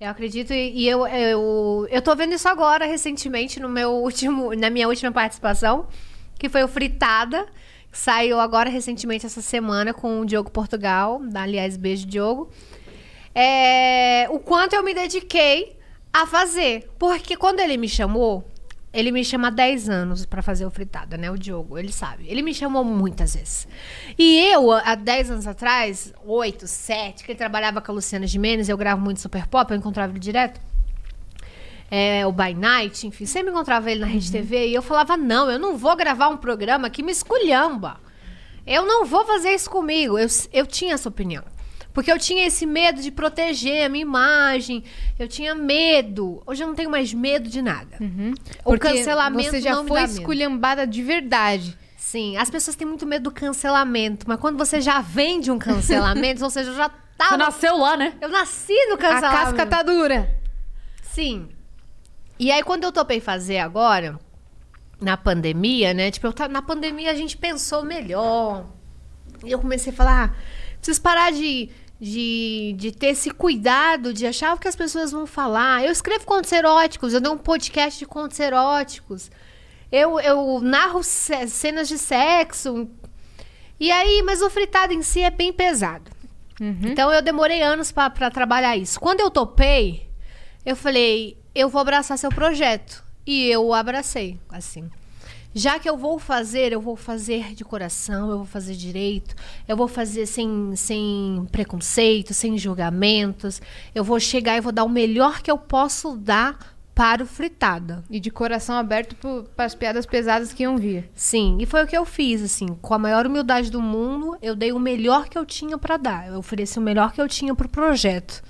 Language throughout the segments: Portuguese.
Eu acredito e, eu, eu eu tô vendo isso agora recentemente no meu último na minha última participação, que foi o fritada, que saiu agora recentemente essa semana com o Diogo Portugal, aliás, beijo Diogo. É, o quanto eu me dediquei a fazer, porque quando ele me chamou, ele me chama há 10 anos para fazer o fritada, né? O Diogo, ele sabe. Ele me chamou muitas vezes. E eu, há 10 anos atrás, 8, 7, que ele trabalhava com a Luciana Gimenez, eu gravo muito Super Pop, eu encontrava ele direto. É, o By Night, enfim, sempre encontrava ele na Rede uhum. TV e eu falava: não, eu não vou gravar um programa que me esculhamba. Eu não vou fazer isso comigo. Eu, eu tinha essa opinião. Porque eu tinha esse medo de proteger a minha imagem. Eu tinha medo. Hoje eu não tenho mais medo de nada. Uhum. O cancelamento você já não foi esculhambada medo. de verdade. Sim, as pessoas têm muito medo do cancelamento, mas quando você já vende um cancelamento, ou seja, já tava... Você nasceu lá, né? Eu nasci no cancelamento. A casca tá dura. Sim. E aí quando eu topei fazer agora, na pandemia, né? Tipo, eu, na pandemia a gente pensou melhor. E eu comecei a falar... Ah, Preciso parar de, de, de ter esse cuidado de achar o que as pessoas vão falar. Eu escrevo contos eróticos, eu dou um podcast de contos eróticos. Eu, eu narro cenas de sexo. E aí, mas o fritado em si é bem pesado. Uhum. Então eu demorei anos para trabalhar isso. Quando eu topei, eu falei, eu vou abraçar seu projeto. E eu o abracei, assim. Já que eu vou fazer, eu vou fazer de coração, eu vou fazer direito, eu vou fazer sem, sem preconceito, sem julgamentos. Eu vou chegar e vou dar o melhor que eu posso dar para o fritada. E de coração aberto para as piadas pesadas que iam vir. Sim, e foi o que eu fiz, assim, com a maior humildade do mundo, eu dei o melhor que eu tinha para dar. Eu ofereci o melhor que eu tinha para o projeto.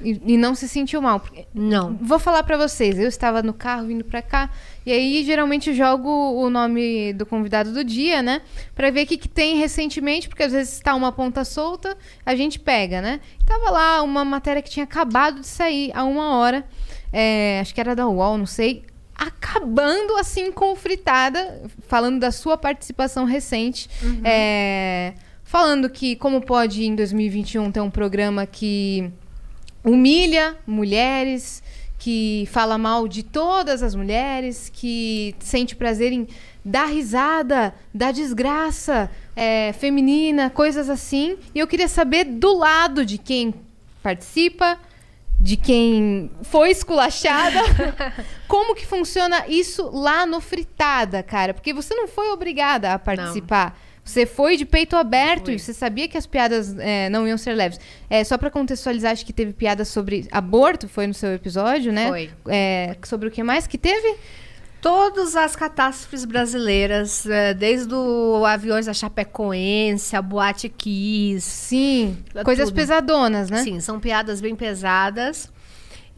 E, e, não se sentiu mal. Porque... Não. Vou falar para vocês. Eu estava no carro vindo para cá. E aí, geralmente, jogo o nome do convidado do dia, né? Pra ver o que, que tem recentemente, porque às vezes está uma ponta solta, a gente pega, né? E tava lá uma matéria que tinha acabado de sair há uma hora. É, acho que era da UOL, não sei. Acabando assim com fritada, falando da sua participação recente. Uhum. É, falando que como pode em 2021 ter um programa que humilha mulheres, que fala mal de todas as mulheres, que sente prazer em dar risada, dar desgraça é, feminina, coisas assim. E eu queria saber do lado de quem participa, de quem foi esculachada, como que funciona isso lá no Fritada, cara? Porque você não foi obrigada a participar. Não. Você foi de peito aberto foi. e você sabia que as piadas é, não iam ser leves. É, só para contextualizar, acho que teve piada sobre aborto, foi no seu episódio, né? Foi. É, sobre o que mais que teve? Todas as catástrofes brasileiras, é, desde o aviões da Chapecoense, a Boate Kiss. Sim, coisas tudo. pesadonas, né? Sim, são piadas bem pesadas.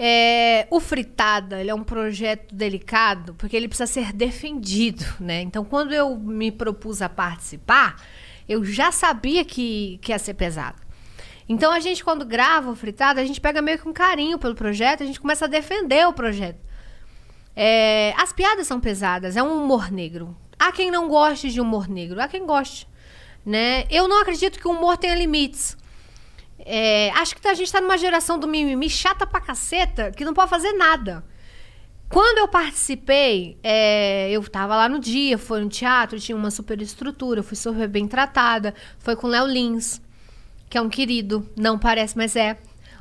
É, o Fritada ele é um projeto delicado porque ele precisa ser defendido, né? Então, quando eu me propus a participar, eu já sabia que, que ia ser pesado. Então, a gente, quando grava o Fritada, a gente pega meio que um carinho pelo projeto, a gente começa a defender o projeto. É, as piadas são pesadas, é um humor negro. Há quem não goste de humor negro, há quem goste. Né? Eu não acredito que o humor tenha limites. É, acho que tá, a gente tá numa geração do mimimi chata pra caceta que não pode fazer nada. Quando eu participei, é, eu tava lá no dia, foi no teatro, tinha uma superestrutura, fui super bem tratada, foi com Léo Lins, que é um querido, não parece, mas é.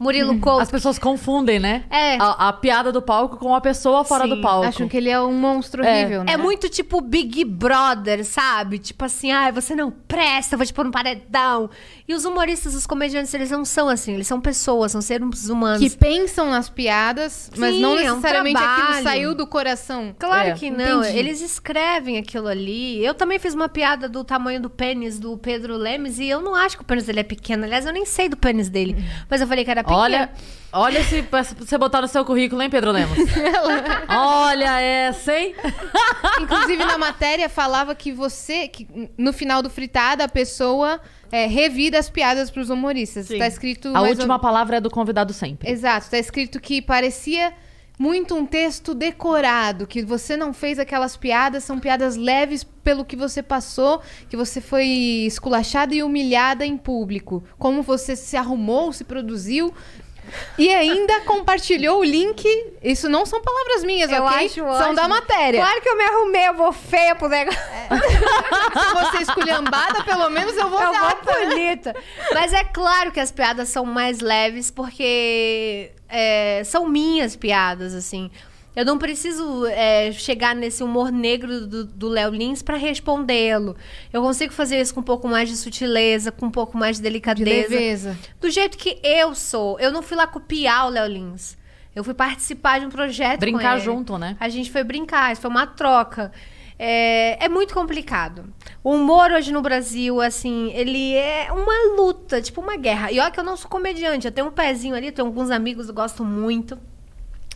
Murilo hum. Couto. As pessoas confundem, né? É. A, a, piada do palco com a pessoa fora Sim, do palco. Acham que ele é um monstro é. horrível, né? É muito tipo Big Brother, sabe? Tipo assim, ai, ah, você não presta, vou te pôr no um paredão. E os humoristas, os comediantes, eles não são assim. Eles são pessoas, são seres humanos. Que pensam nas piadas, mas Sim, não necessariamente é um aquilo saiu do coração. Claro é. que não. Entendi. Eles escrevem aquilo ali. Eu também fiz uma piada do tamanho do pênis do Pedro Lemes e eu não acho que o pênis dele é pequeno. Aliás, eu nem sei do pênis dele. Uhum. Mas eu falei que era Olha. Olha se você botar no seu currículo, hein, Pedro Lemos? Olha essa, hein? Inclusive, na matéria falava que você, que no final do fritada, a pessoa é, revida as piadas para os humoristas. Está escrito. A última ou... palavra é do convidado sempre. Exato. Está escrito que parecia muito um texto decorado, que você não fez aquelas piadas, são piadas leves pelo que você passou, que você foi esculachada e humilhada em público. Como você se arrumou, se produziu e ainda compartilhou o link. Isso não são palavras minhas, eu ok? Acho, são ótimo. da matéria. Claro que eu me arrumei, eu vou feia pro negócio. Se você é esculhambada, pelo menos eu vou ser bonita. Mas é claro que as piadas são mais leves, porque é, são minhas piadas, assim. Eu não preciso é, chegar nesse humor negro do Léo Lins para respondê-lo. Eu consigo fazer isso com um pouco mais de sutileza, com um pouco mais de delicadeza. De leveza. Do jeito que eu sou. Eu não fui lá copiar o Léo Lins. Eu fui participar de um projeto. Brincar junto, né? A gente foi brincar, isso foi uma troca. É, é, muito complicado. O humor hoje no Brasil, assim, ele é uma luta, tipo uma guerra. E olha que eu não sou comediante, eu tenho um pezinho ali, tenho alguns amigos que eu gosto muito.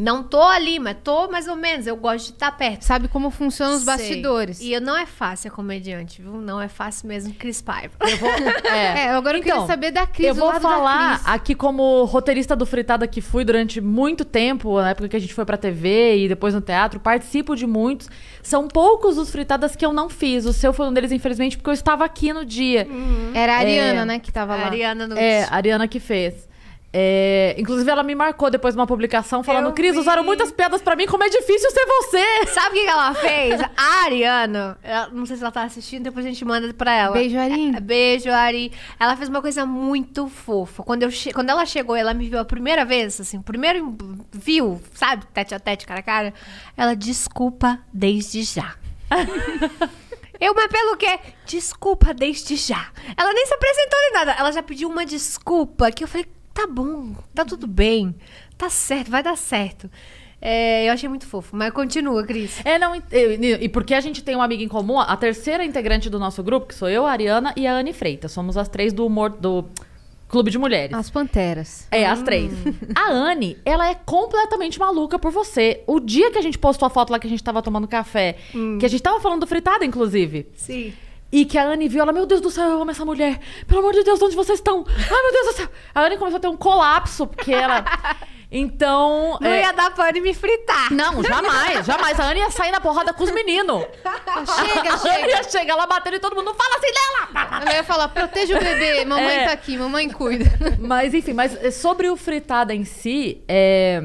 Não tô ali, mas tô mais ou menos. Eu gosto de estar tá perto. Sabe como funcionam os Sei. bastidores. E eu não é fácil ser comediante, viu? Não é fácil mesmo Cris Paiva. Eu vou, é. é agora eu quero queria então, saber da Cris. Eu vou falar aqui como roteirista do Fritada que fui durante muito tempo, na época que a gente foi pra TV e depois no teatro, participo de muitos. São poucos os Fritadas que eu não fiz. O seu foi um deles, infelizmente, porque eu estava aqui no dia. Uhum. Era a é. Ariana, é, né, que tava lá. A Ariana no É, a Ariana que fez. É, inclusive, ela me marcou depois de uma publicação falando: Cris, usaram muitas pedras para mim, como é difícil ser você. Sabe o que ela fez? A Ariana, não sei se ela tá assistindo, depois a gente manda pra ela. Beijo, Ari. É, é beijo, Ari. Ela fez uma coisa muito fofa. Quando, eu che... Quando ela chegou, ela me viu a primeira vez, assim, primeiro viu, sabe, tete a tete, cara a cara. Ela, desculpa desde já. Eu, mas pelo quê? Desculpa desde já. Ela nem se apresentou nem nada. Ela já pediu uma desculpa que eu falei, tá bom, tá tudo bem, tá certo, vai dar certo. É, eu achei muito fofo, mas continua, Cris. É, não, e, e, porque a gente tem uma amiga em comum, a terceira integrante do nosso grupo, que sou eu, a Ariana e a Anne Freitas. Somos as três do humor do Clube de Mulheres. As Panteras. É, as três. Hum. A Anne, ela é completamente maluca por você. O dia que a gente postou a foto lá que a gente tava tomando café, hum. que a gente tava falando do fritada, inclusive. Sim. E que a Anne viu, ela, meu Deus do céu, eu amo essa mulher. Pelo amor de Deus, onde vocês estão? Ai, ah, meu Deus do céu. A Anne começou a ter um colapso, porque ela. Então. Não é... ia dar pra Anne me fritar. Não, jamais, jamais. A Anne ia sair na porrada com os meninos. Chega, chega. A Anne ia chegar lá batendo e todo mundo, não fala assim dela! Ela ia falar, proteja o bebê, é. mamãe é. tá aqui, mamãe cuida. Mas enfim, mas sobre o fritada em si, é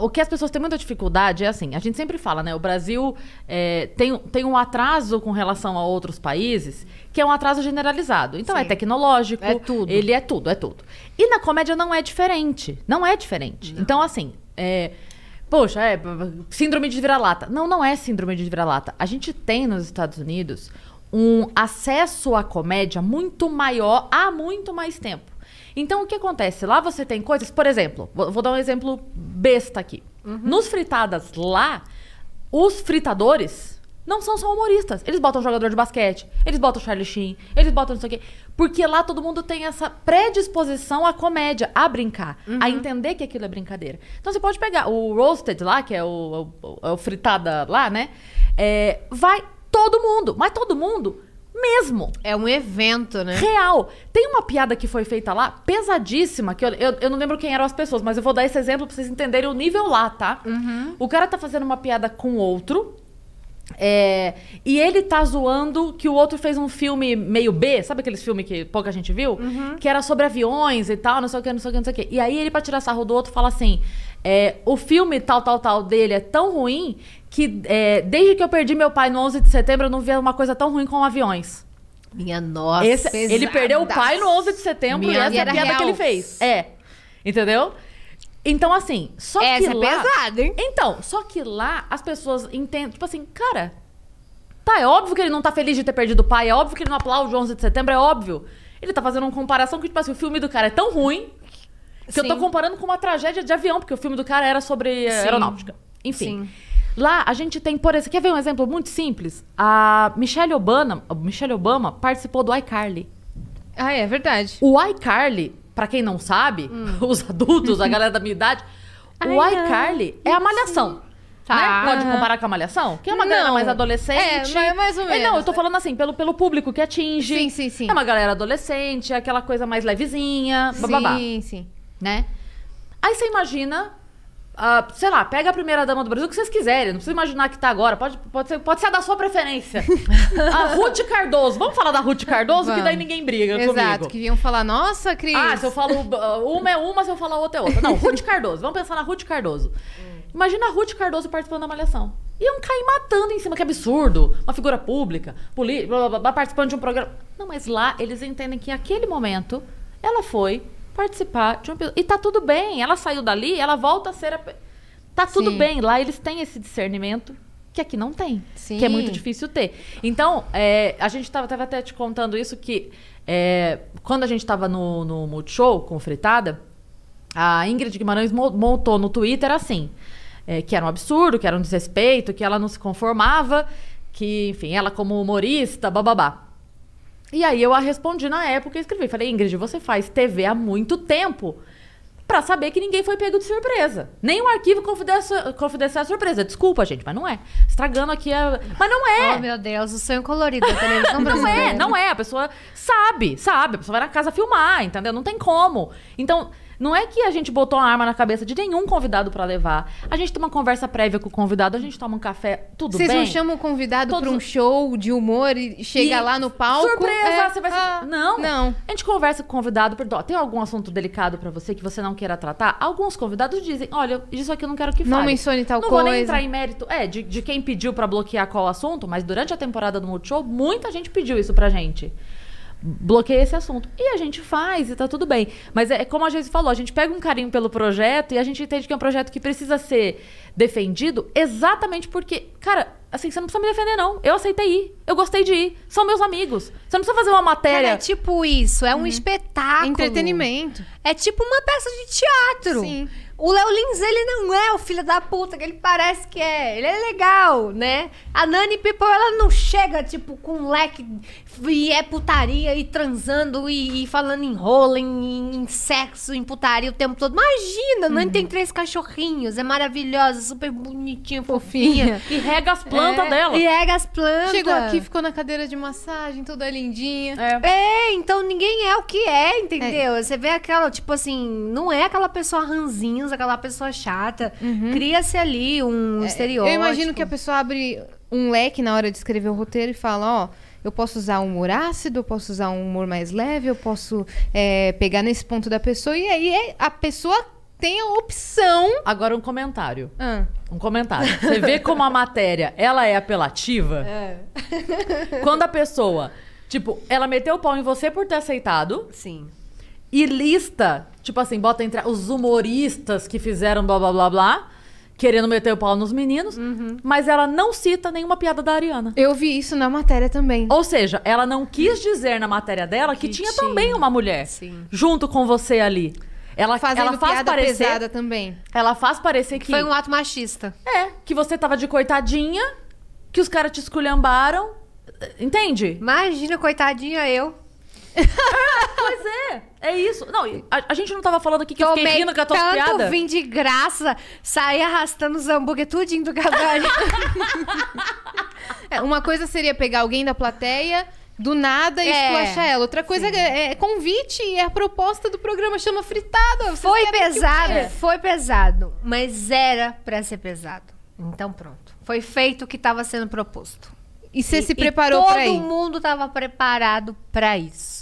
o que as pessoas têm muita dificuldade é assim, a gente sempre fala, né? O Brasil é, tem, tem um atraso com relação a outros países, que é um atraso generalizado. Então é Sim. é tecnológico. É tudo. Ele é tudo, é tudo. E na comédia não é diferente. Não é diferente. Não. Então, assim, é, poxa, é síndrome de vira-lata. Não, não é síndrome de vira-lata. A gente tem nos Estados Unidos um acesso à comédia muito maior há muito mais tempo. Então, o que acontece? Lá você tem coisas, por exemplo, vou, vou dar um exemplo besta aqui. Uhum. Nos fritadas lá, os fritadores não são só humoristas. Eles botam jogador de basquete, eles botam Charlie Sheen, eles botam não sei o quê. Porque lá todo mundo tem essa predisposição à comédia, a brincar, uhum. a entender que aquilo é brincadeira. Então você pode pegar o roasted lá, que é o, o, o é fritada lá, né? É, vai todo mundo, mas todo mundo mesmo. É um evento, né? Real. Tem uma piada que foi feita lá, pesadíssima, que eu, eu, eu, não lembro quem eram as pessoas, mas eu vou dar esse exemplo pra vocês entenderem o nível lá, tá? Uhum. O cara tá fazendo uma piada com outro. É, e ele tá zoando que o outro fez um filme meio B, sabe aqueles filmes que pouca gente viu? Uhum. Que era sobre aviões e tal, não sei o que, não sei o que, não sei o que. E aí ele, pra tirar sarro do outro, fala assim: é, o filme tal, tal, tal dele é tão ruim que é, desde que eu perdi meu pai no 11 de setembro, eu não vi uma coisa tão ruim com aviões. Minha nossa. Esse, ele perdeu o pai no 11 de setembro Minha e essa é a piada real. que ele fez. É. Entendeu? Então, assim, só essa que. é lá... pesada, hein? Então, só que lá as pessoas entendem. Tipo assim, cara. Tá, é óbvio que ele não tá feliz de ter perdido o pai, é óbvio que ele não aplaude o 11 de setembro, é óbvio. Ele tá fazendo uma comparação que, tipo assim, o filme do cara é tão ruim que Sim. eu tô comparando com uma tragédia de avião, porque o filme do cara era sobre eh, Sim. aeronáutica. Enfim. Sim. Lá a gente tem, por exemplo, quer ver um exemplo muito simples? A Michelle Obama, Michelle Obama participou do iCarly. Ah, é verdade. O iCarly, para quem não sabe, hum. os adultos, a galera da minha idade, o iCarly é a malhação. Tá. Né? Pode comparar com a Malhação? Que é uma não. galera mais adolescente. É, é mais ou menos. É, não, eu tô falando assim, pelo, pelo público que atinge. Sim, sim, sim. É uma galera adolescente, é aquela coisa mais levezinha, bababá. Sim, sim né? Aí você imagina, uh, sei lá, pega a primeira dama do Brasil que vocês quiserem, não precisa imaginar que tá agora, pode, pode, ser, pode ser a da sua preferência. a Ruth Cardoso, vamos falar da Ruth Cardoso, vamos. que daí ninguém briga Exato, comigo. Exato, que vinham falar, nossa, Cris. Ah, se eu falo uh, uma é uma, se eu falar outra é outra. Não, Ruth Cardoso, vamos pensar na Ruth Cardoso. Hum. Imagina a Ruth Cardoso participando da Malhação. Iam cair matando em cima, que absurdo. Uma figura pública, política, participando de um programa. Não, mas lá eles entendem que aquele momento ela foi participar de um episódio. E tá tudo bem, ela saiu dali, ela volta a ser. A... Tá tudo Sim. bem, lá eles têm esse discernimento que aqui não tem, Sim. que é muito difícil ter. Então, é, a gente estava até te contando isso que é, quando a gente estava no, no Multishow com Fritada, a Ingrid Guimarães montou no Twitter assim, é, que era um absurdo, que era um desrespeito, que ela não se conformava, que, enfim, ela como humorista, bababá. E aí eu a respondi na época e escrevi. Falei, Ingrid, você faz TV há muito tempo para saber que ninguém foi pego de surpresa. Nem o arquivo confidencial, confidencial surpresa. Desculpa, gente, mas não é. Estragando aqui a. Mas não é! Oh, meu Deus, o sonho colorido da televisão Não é, não é. A pessoa sabe, sabe. A pessoa vai na casa filmar, entendeu? Não tem como. Então, não é que a gente botou uma arma na cabeça de nenhum convidado para levar. A gente tem uma conversa prévia com o convidado, a gente toma um café, tudo bem. Vocês não chamam o convidado Todos... para um show de humor e chega e... lá no palco? Surpresa, é... você vai ser... ah, Não. Não. A gente conversa com o convidado, pergunta, tem algum assunto delicado para você que você não queira tratar? Alguns convidados dizem, olha, isso aqui eu não quero que fale. Não mencione tal não coisa. Não vou nem entrar em mérito, é, de, de quem pediu para bloquear qual assunto, mas durante a temporada do Multishow, muita gente pediu isso pra gente bloqueia esse assunto. E a gente faz e tá tudo bem. Mas é, é como a gente falou, a gente pega um carinho pelo projeto e a gente entende que é um projeto que precisa ser defendido exatamente porque, cara, assim, você não precisa me defender, não. Eu aceitei ir. Eu gostei de ir. São meus amigos. Você não precisa fazer uma matéria. Cara, é tipo isso, é um uhum. espetáculo. Entretenimento. É tipo uma peça de teatro. Sim. O Léo Lins, ele não é o filho da puta que ele parece que é. Ele é legal, né? A Nani People, ela não chega, tipo, com um leque e é putaria e transando e, e falando em rola, em, em, sexo, em putaria o tempo todo. Imagina, uhum. Nani tem três cachorrinhos, é maravilhosa, super bonitinha, fofinha. e rega as plantas é, dela. E rega as plantas. Chegou aqui, ficou na cadeira de massagem, toda é lindinha. É, é então ninguém é o que é, entendeu? É. Você vê aquela, tipo assim, não é aquela pessoa ranzinha, aquela pessoa chata. Uhum. Cria-se ali um é, estereótipo. Eu imagino que a pessoa abre um leque na hora de escrever o roteiro e fala, ó... Oh, eu posso usar um humor ácido, eu posso usar um humor mais leve, eu posso é, pegar nesse ponto da pessoa e aí é, a pessoa tem a opção. Agora um comentário. Ah. Um comentário. Você vê como a matéria ela é apelativa? É. Quando a pessoa, tipo, ela meteu o pau em você por ter aceitado. Sim. E lista, tipo assim, bota entre os humoristas que fizeram blá blá blá blá querendo meter o pau nos meninos, uhum. mas ela não cita nenhuma piada da Ariana. Eu vi isso na matéria também. Ou seja, ela não quis dizer na matéria dela que, que tinha, tinha, também uma mulher Sim. junto com você ali. Ela, ela faz piada parecer, pesada também. Ela faz parecer que... Foi um ato machista. É, que você tava de coitadinha, que os caras te esculhambaram, entende? Imagina, coitadinha eu. pois é, é isso. Não, a, a gente não tava falando aqui que Tomei eu fiquei rindo com a tua tanto vim de graça, saí arrastando os hambúrguer tudinho do cabalho. é, uma coisa seria pegar alguém da plateia do nada e é, ela. Outra coisa é, é, convite e é a proposta do programa chama fritada. Vocês foi pesado, que... É. foi pesado, mas era para ser pesado. Então pronto, foi feito o que estava sendo proposto. E você se preparou para isso? Todo mundo estava preparado para isso.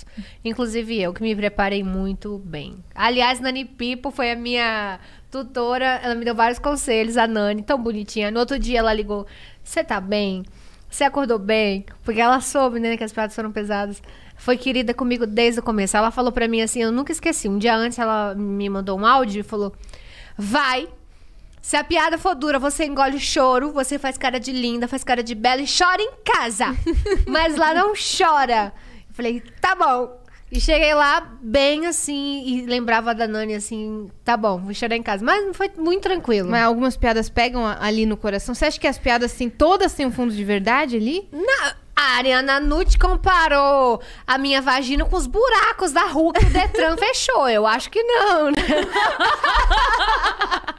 Inclusive eu, que me preparei muito bem. Aliás, Nani Pipo foi a minha tutora, ela me deu vários conselhos, a Nani, tão bonitinha. No outro dia ela ligou: Você tá bem? Você acordou bem? Porque ela soube, né, que as piadas foram pesadas. Foi querida comigo desde o começo. Ela falou pra mim assim: Eu nunca esqueci. Um dia antes ela me mandou um áudio e falou: Vai. Se a piada for dura, você engole o choro, você faz cara de linda, faz cara de bela e chora em casa. Mas lá não chora. Falei, tá bom. E cheguei lá bem assim, e lembrava da Nani assim, tá bom, vou chorar em casa. Mas foi muito tranquilo. Mas algumas piadas pegam ali no coração. Você acha que as piadas, assim, todas têm um fundo de verdade ali? Não. A Ariana Nutt comparou a minha vagina com os buracos da rua que o Detran fechou. Eu acho que não, né?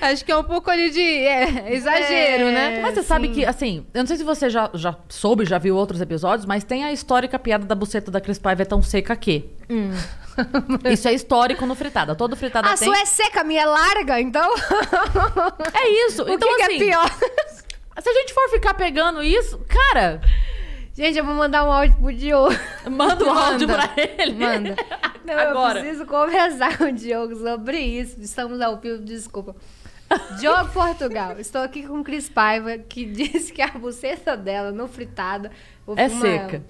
Acho que é um pouco ali de é, exagero, é, né? Mas você sim. sabe que, assim, eu não sei se você já, já soube, já viu outros episódios, mas tem a histórica piada da buceta da Cris Paiva é tão seca que. Hum. Isso é histórico no fritada. Todo fritada a tem. A sua é seca, a minha é larga, então. É isso. O então, que, assim, que é assim, pior? Se a gente for ficar pegando isso, cara. Gente, eu vou mandar um áudio pro Diogo. Manda um áudio pra ele. Manda. Não, Agora. Eu preciso conversar com o Diogo sobre isso. Estamos ao vivo, desculpa. Diogo Portugal, estou aqui com Cris Paiva, que disse que a buceta dela, não fritada, é seca.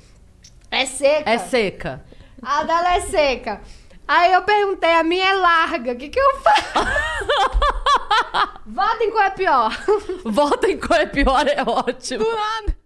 Ela. É seca? É seca. A dela é seca. Aí eu perguntei, a minha é larga, o que, que eu faço? Votem qual é pior. Votem qual é pior é ótimo. Do nada.